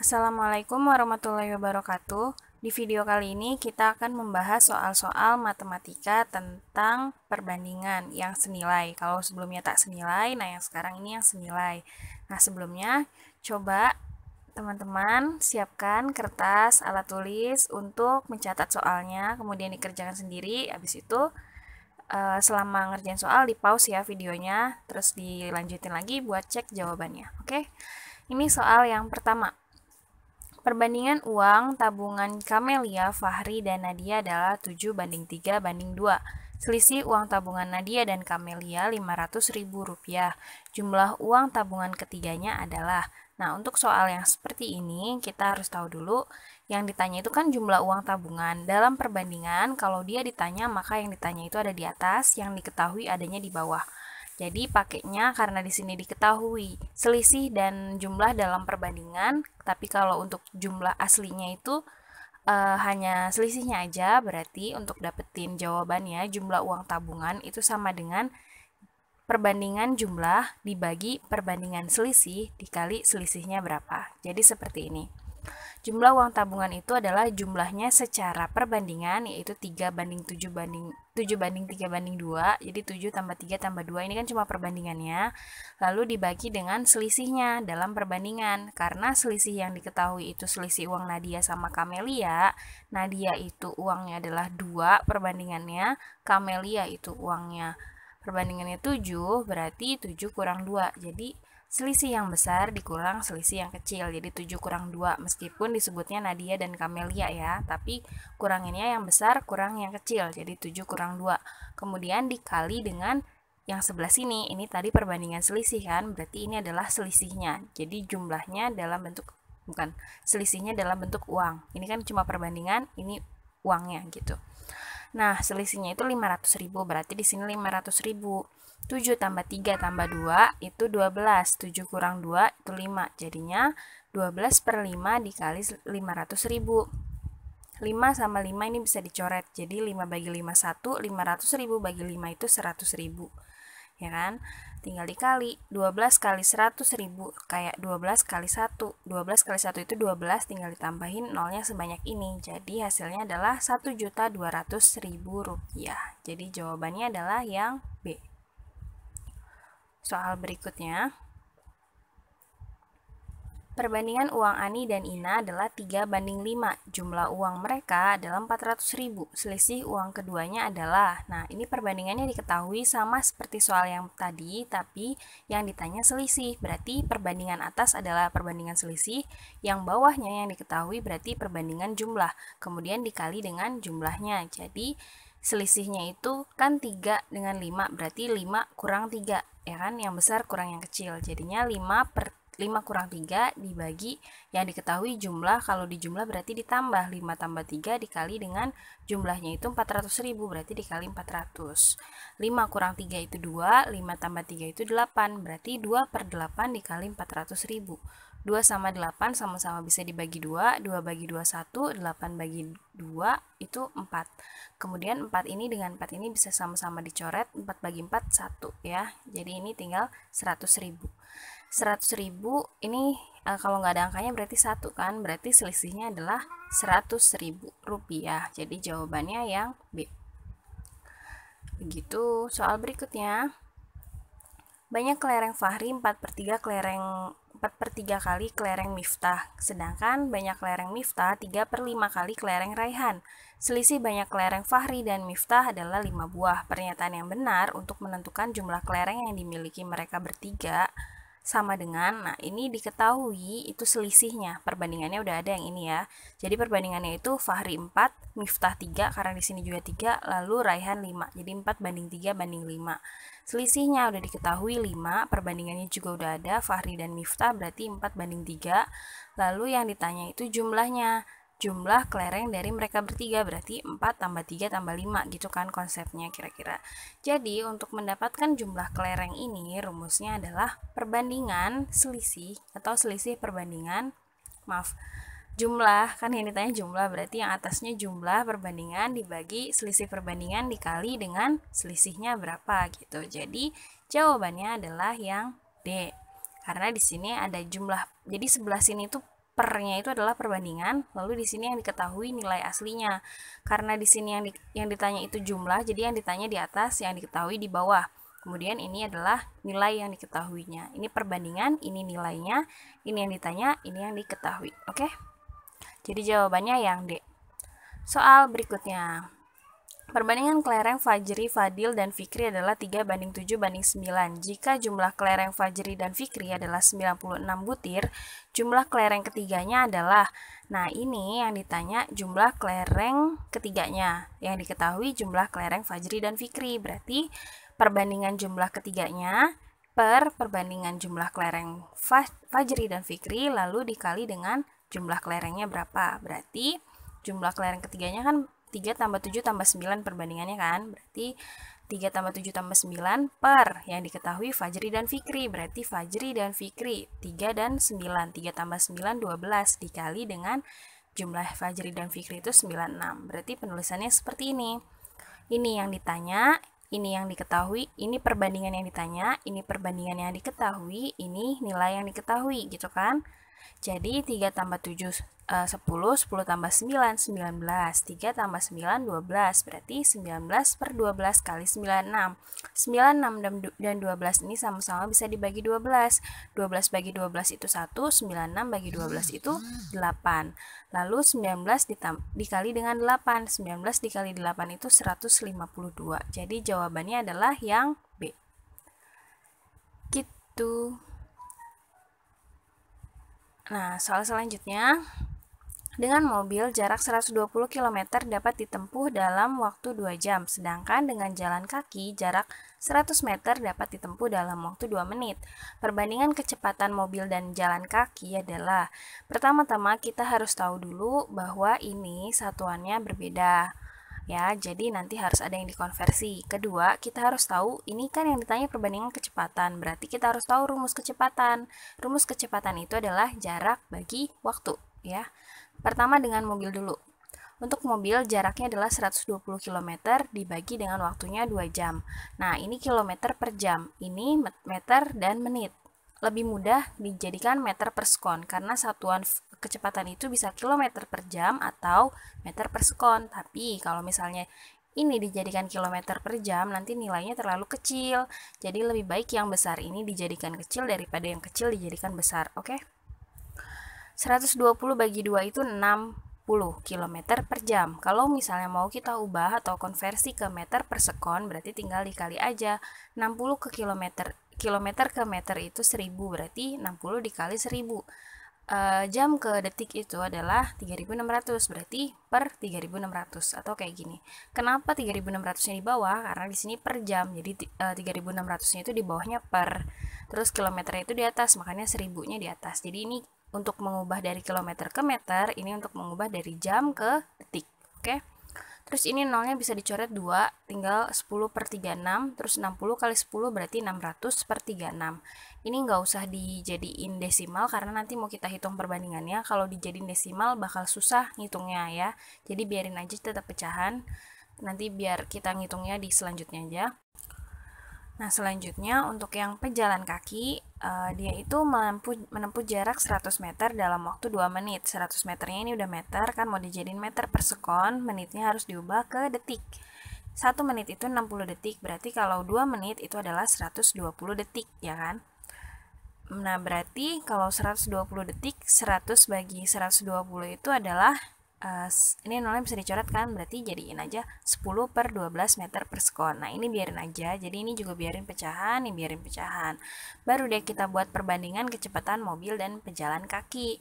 Assalamualaikum warahmatullahi wabarakatuh. Di video kali ini kita akan membahas soal-soal matematika tentang perbandingan yang senilai. Kalau sebelumnya tak senilai, nah yang sekarang ini yang senilai. Nah, sebelumnya coba teman-teman siapkan kertas, alat tulis untuk mencatat soalnya, kemudian dikerjakan sendiri. Habis itu eh, selama ngerjain soal di pause ya videonya, terus dilanjutin lagi buat cek jawabannya. Oke. Ini soal yang pertama. Perbandingan uang tabungan Kamelia, Fahri, dan Nadia adalah 7 banding 3 banding 2. Selisih uang tabungan Nadia dan Kamelia Rp500.000. Jumlah uang tabungan ketiganya adalah Nah, untuk soal yang seperti ini, kita harus tahu dulu yang ditanya itu kan jumlah uang tabungan. Dalam perbandingan, kalau dia ditanya, maka yang ditanya itu ada di atas, yang diketahui adanya di bawah. Jadi pakainya karena di sini diketahui selisih dan jumlah dalam perbandingan, tapi kalau untuk jumlah aslinya itu e, hanya selisihnya aja, berarti untuk dapetin jawabannya jumlah uang tabungan itu sama dengan perbandingan jumlah dibagi perbandingan selisih dikali selisihnya berapa. Jadi seperti ini. Jumlah uang tabungan itu adalah jumlahnya secara perbandingan yaitu 3 banding 7 banding 7 banding 3 banding 2. Jadi 7 tambah 3 tambah 2 ini kan cuma perbandingannya. Lalu dibagi dengan selisihnya dalam perbandingan. Karena selisih yang diketahui itu selisih uang Nadia sama Kamelia. Nadia itu uangnya adalah 2 perbandingannya, Kamelia itu uangnya Perbandingannya 7, berarti 7 kurang 2. Jadi, selisih yang besar dikurang selisih yang kecil. Jadi 7 kurang 2, meskipun disebutnya Nadia dan Kamelia ya. Tapi kuranginnya yang besar kurang yang kecil. Jadi 7 kurang 2. Kemudian dikali dengan yang sebelah sini. Ini tadi perbandingan selisih kan, berarti ini adalah selisihnya. Jadi jumlahnya dalam bentuk, bukan, selisihnya dalam bentuk uang. Ini kan cuma perbandingan, ini uangnya gitu. Nah, selisihnya itu 500 ribu, berarti di sini 500 ribu. 7 tambah 3 tambah 2 itu 12, 7 kurang 2 itu 5, jadinya 12 per 5 dikali 500 ribu. 5 sama 5 ini bisa dicoret, jadi 5 bagi 5 1, 500 ribu bagi 5 itu 100 ribu ya kan? Tinggal dikali 12 kali 100 ribu kayak 12 kali 1. 12 kali 1 itu 12 tinggal ditambahin nolnya sebanyak ini. Jadi hasilnya adalah 1.200.000 rupiah. Jadi jawabannya adalah yang B. Soal berikutnya. Perbandingan uang Ani dan Ina adalah 3 banding 5. Jumlah uang mereka adalah 400 ribu. Selisih uang keduanya adalah, nah ini perbandingannya diketahui sama seperti soal yang tadi, tapi yang ditanya selisih. Berarti perbandingan atas adalah perbandingan selisih, yang bawahnya yang diketahui berarti perbandingan jumlah. Kemudian dikali dengan jumlahnya. Jadi selisihnya itu kan 3 dengan 5, berarti 5 kurang 3, ya kan? Yang besar kurang yang kecil. Jadinya 5 per 5 kurang 3 dibagi yang diketahui jumlah kalau di jumlah berarti ditambah 5 tambah 3 dikali dengan jumlahnya itu 400 ribu berarti dikali 400 5 kurang 3 itu 2 5 tambah 3 itu 8 berarti 2 per 8 dikali 400 ribu 2 sama 8 sama-sama bisa dibagi 2, 2 bagi 2 1, 8 bagi 2 itu 4. Kemudian 4 ini dengan 4 ini bisa sama-sama dicoret, 4 bagi 4 1 ya. Jadi ini tinggal 100 ribu 100 ribu ini uh, kalau nggak ada angkanya berarti satu kan berarti selisihnya adalah 100 ribu rupiah jadi jawabannya yang B begitu soal berikutnya banyak kelereng Fahri 4 per 3 kelereng 4 per 3 kali kelereng Miftah sedangkan banyak kelereng Miftah 3 per 5 kali kelereng Raihan selisih banyak kelereng Fahri dan Miftah adalah 5 buah pernyataan yang benar untuk menentukan jumlah kelereng yang dimiliki mereka bertiga sama dengan nah ini diketahui itu selisihnya perbandingannya udah ada yang ini ya jadi perbandingannya itu Fahri 4 Miftah 3 karena di sini juga 3 lalu Raihan 5 jadi 4 banding 3 banding 5 selisihnya udah diketahui 5 perbandingannya juga udah ada Fahri dan Miftah berarti 4 banding 3 lalu yang ditanya itu jumlahnya jumlah kelereng dari mereka bertiga berarti 4 tambah 3 tambah 5 gitu kan konsepnya kira-kira jadi untuk mendapatkan jumlah kelereng ini rumusnya adalah perbandingan selisih atau selisih perbandingan maaf jumlah kan ini tanya jumlah berarti yang atasnya jumlah perbandingan dibagi selisih perbandingan dikali dengan selisihnya berapa gitu jadi jawabannya adalah yang D karena di sini ada jumlah jadi sebelah sini tuh pernya itu adalah perbandingan, lalu di sini yang diketahui nilai aslinya. Karena di sini yang di, yang ditanya itu jumlah, jadi yang ditanya di atas, yang diketahui di bawah. Kemudian ini adalah nilai yang diketahuinya. Ini perbandingan, ini nilainya, ini yang ditanya, ini yang diketahui. Oke? Jadi jawabannya yang D. Soal berikutnya. Perbandingan kelereng Fajri, Fadil, dan Fikri adalah 3 banding 7 banding 9. Jika jumlah kelereng Fajri dan Fikri adalah 96 butir, jumlah kelereng ketiganya adalah... Nah, ini yang ditanya jumlah kelereng ketiganya. Yang diketahui jumlah kelereng Fajri dan Fikri. Berarti perbandingan jumlah ketiganya per perbandingan jumlah kelereng Fajri dan Fikri lalu dikali dengan jumlah kelerengnya berapa. Berarti jumlah kelereng ketiganya kan 3 tambah 7 tambah 9 perbandingannya kan berarti 3 tambah 7 tambah 9 per yang diketahui Fajri dan Fikri berarti Fajri dan Fikri 3 dan 9 3 tambah 9 12 dikali dengan jumlah Fajri dan Fikri itu 96 berarti penulisannya seperti ini ini yang ditanya ini yang diketahui, ini perbandingan yang ditanya, ini perbandingan yang diketahui, ini nilai yang diketahui gitu kan. Jadi 3 tambah 7 10, 10 tambah 9, 19, 3 tambah 9, 12, berarti 19 per 12 kali 96. 96 dan 12 ini sama-sama bisa dibagi 12. 12 bagi 12 itu 1, 96 bagi 12 itu 8. Lalu 19 dikali dengan 8, 19 dikali 8 itu 152. Jadi jawabannya adalah yang B. Gitu. Nah, soal selanjutnya, dengan mobil, jarak 120 km dapat ditempuh dalam waktu 2 jam, sedangkan dengan jalan kaki, jarak 100 meter dapat ditempuh dalam waktu 2 menit. Perbandingan kecepatan mobil dan jalan kaki adalah, pertama-tama kita harus tahu dulu bahwa ini satuannya berbeda ya jadi nanti harus ada yang dikonversi kedua kita harus tahu ini kan yang ditanya perbandingan kecepatan berarti kita harus tahu rumus kecepatan rumus kecepatan itu adalah jarak bagi waktu ya pertama dengan mobil dulu untuk mobil jaraknya adalah 120 km dibagi dengan waktunya 2 jam nah ini kilometer per jam ini meter dan menit lebih mudah dijadikan meter per sekon karena satuan kecepatan itu bisa kilometer per jam atau meter per sekon. Tapi kalau misalnya ini dijadikan kilometer per jam, nanti nilainya terlalu kecil. Jadi lebih baik yang besar ini dijadikan kecil daripada yang kecil dijadikan besar, oke? Okay? 120 bagi 2 itu 60 km per jam. Kalau misalnya mau kita ubah atau konversi ke meter per sekon, berarti tinggal dikali aja 60 ke kilometer kilometer ke meter itu 1000 berarti 60 dikali 1000 e, eh, jam ke detik itu adalah 3600 berarti per 3600 atau kayak gini. Kenapa 3600 nya di bawah? Karena di sini per jam. Jadi e, 3600 nya itu di bawahnya per. Terus kilometer itu di atas, makanya 1000 nya di atas. Jadi ini untuk mengubah dari kilometer ke meter, ini untuk mengubah dari jam ke detik. Oke. Okay? Terus ini nolnya bisa dicoret 2, tinggal 10 per 36, terus 60 kali 10 berarti 600 per 36. Ini nggak usah dijadiin desimal karena nanti mau kita hitung perbandingannya. Kalau dijadiin desimal bakal susah ngitungnya ya. Jadi biarin aja tetap pecahan, nanti biar kita ngitungnya di selanjutnya aja. Nah, selanjutnya untuk yang pejalan kaki, uh, dia itu menempuh, menempuh jarak 100 meter dalam waktu 2 menit. 100 meternya ini udah meter, kan mau dijadiin meter per sekon, menitnya harus diubah ke detik. 1 menit itu 60 detik, berarti kalau 2 menit itu adalah 120 detik, ya kan? Nah, berarti kalau 120 detik, 100 bagi 120 itu adalah uh, ini nolnya bisa dicoret kan berarti jadiin aja 10 per 12 meter per persekon nah ini biarin aja jadi ini juga biarin pecahan ini biarin pecahan baru deh kita buat perbandingan kecepatan mobil dan pejalan kaki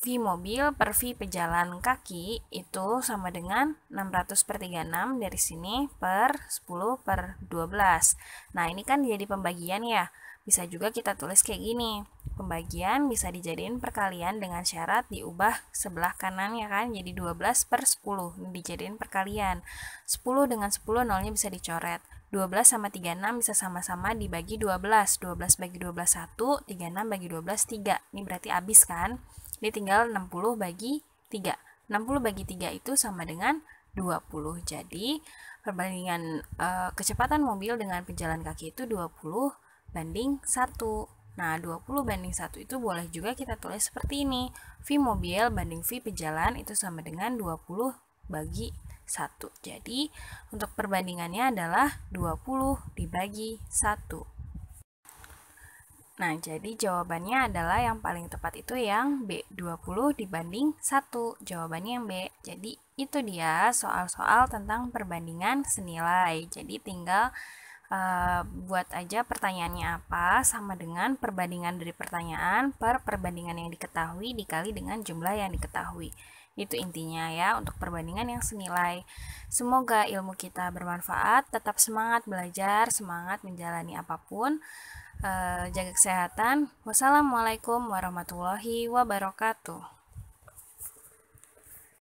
V mobil per V pejalan kaki itu sama dengan 600 per 36 dari sini per 10 per 12 nah ini kan jadi pembagian ya bisa juga kita tulis kayak gini. Pembagian bisa dijadiin perkalian dengan syarat diubah sebelah kanan ya kan. Jadi 12 per 10. dijadikan dijadiin perkalian. 10 dengan 10 nolnya bisa dicoret. 12 sama 36 bisa sama-sama dibagi 12. 12 bagi 12 1, 36 bagi 12 3. Ini berarti habis kan? Ini tinggal 60 bagi 3. 60 bagi 3 itu sama dengan 20. Jadi, perbandingan e, kecepatan mobil dengan pejalan kaki itu 20 banding 1. Nah, 20 banding 1 itu boleh juga kita tulis seperti ini. V mobil banding V pejalan itu sama dengan 20 bagi 1. Jadi, untuk perbandingannya adalah 20 dibagi 1. Nah, jadi jawabannya adalah yang paling tepat itu yang B, 20 dibanding 1. Jawabannya yang B. Jadi, itu dia soal-soal tentang perbandingan senilai. Jadi, tinggal Eh, buat aja pertanyaannya apa sama dengan perbandingan dari pertanyaan per perbandingan yang diketahui dikali dengan jumlah yang diketahui. Itu intinya ya untuk perbandingan yang senilai. Semoga ilmu kita bermanfaat, tetap semangat belajar, semangat menjalani apapun. Uh, jaga kesehatan. Wassalamualaikum warahmatullahi wabarakatuh.